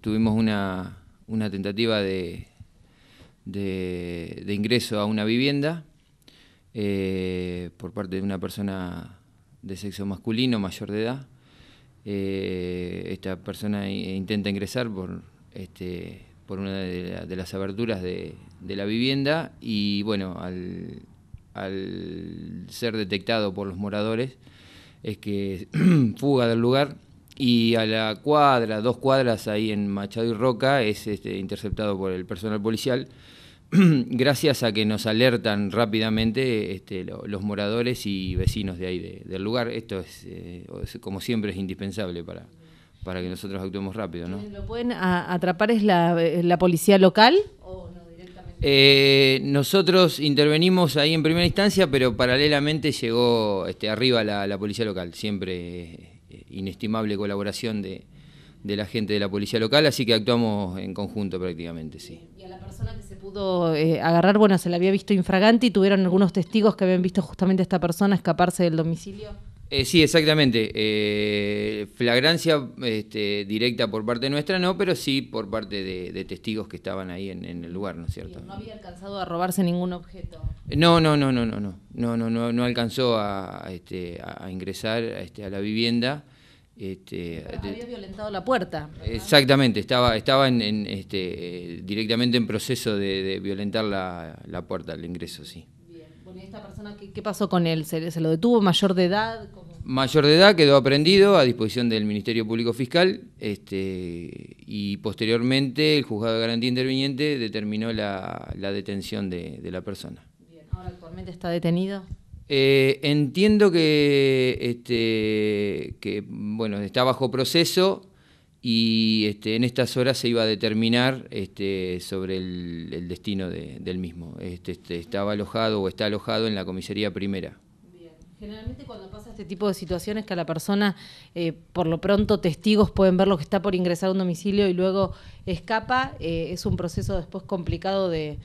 tuvimos una, tentativa de, ingreso a una vivienda eh, por parte de una persona de sexo masculino mayor de edad. Eh, esta persona intenta ingresar por, este, por una de, las aberturas de, la vivienda y bueno, al, al ser detectado por los moradores es que fuga del lugar y a la cuadra, dos cuadras ahí en Machado y Roca, es este, interceptado por el personal policial. Gracias a que nos alertan rápidamente este, los moradores y vecinos de ahí del lugar. Esto eh, es, como siempre, es indispensable para, para que nosotros actuemos rápido. ¿no? ¿Lo pueden atrapar es la, eh, policía local eh, nosotros intervenimos ahí en primera instancia, pero paralelamente llegó este, arriba la, la policía local, siempre eh, inestimable colaboración de, de la gente de la policía local, así que actuamos en conjunto prácticamente, sí. Y a la persona que se pudo eh, agarrar, bueno, se la había visto infragante y tuvieron algunos testigos que habían visto justamente a esta persona escaparse del domicilio. Eh, sí, exactamente. Eh, flagrancia este, directa por parte nuestra no, pero sí por parte de, testigos que estaban ahí en, el lugar, ¿no es cierto? No había alcanzado a robarse ningún objeto. No, no, no, no, no, no, no, no, no, no alcanzó a, este, ingresar a, este, a, la vivienda. Este, había violentado la puerta. Exactamente, estaba, estaba en, este, directamente en proceso de, violentar la puerta, el ingreso, sí persona qué, pasó con él? ¿Se, lo detuvo mayor de edad? Mayor de edad quedó aprendido a disposición del Ministerio Público Fiscal este, y posteriormente el juzgado de garantía interviniente determinó la, detención de, la persona. Bien, ¿ahora actualmente está detenido? Eh, entiendo que, este, que bueno, está bajo proceso y este, en estas horas se iba a determinar este, sobre el, destino del mismo. Este, este, estaba alojado o está alojado en la comisaría primera. Bien. Generalmente cuando pasa este tipo de situaciones que a la persona, eh, por lo pronto testigos pueden ver lo que está por ingresar a un domicilio y luego escapa, eh, es un proceso después complicado de,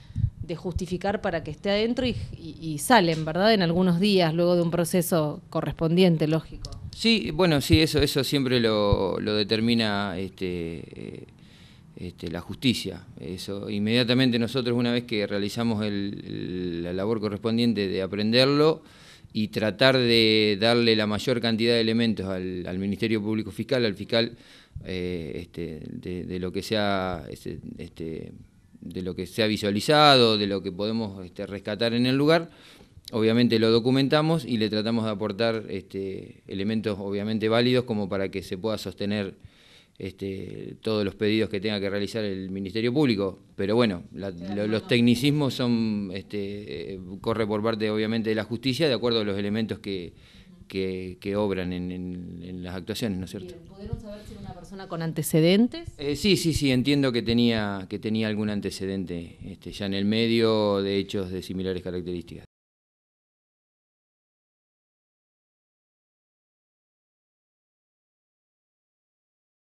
justificar para que esté adentro y, y, y salen, ¿verdad? En algunos días, luego de un proceso correspondiente, lógico. Sí, bueno, sí, eso, eso siempre lo, lo determina este, eh, este la justicia. Eso, inmediatamente nosotros, una vez que realizamos el, la labor correspondiente de aprenderlo y tratar de darle la mayor cantidad de elementos al, Ministerio Público Fiscal, al fiscal eh, este, este, este, de, lo que sea de lo que se visualizado, de lo que podemos rescatar en el lugar, obviamente lo documentamos y le tratamos de aportar este, elementos obviamente válidos como para que se pueda sostener este, todos los pedidos que tenga que realizar el Ministerio Público. Pero bueno, los tecnicismos son este, eh, corre por parte obviamente de la justicia de acuerdo a los elementos que, obran en, las actuaciones, ¿no es cierto? ¿Pudieron saber si era una persona con antecedentes? Eh, sí, sí, sí, entiendo que tenía, que tenía algún antecedente este, ya en el medio de hechos de similares características.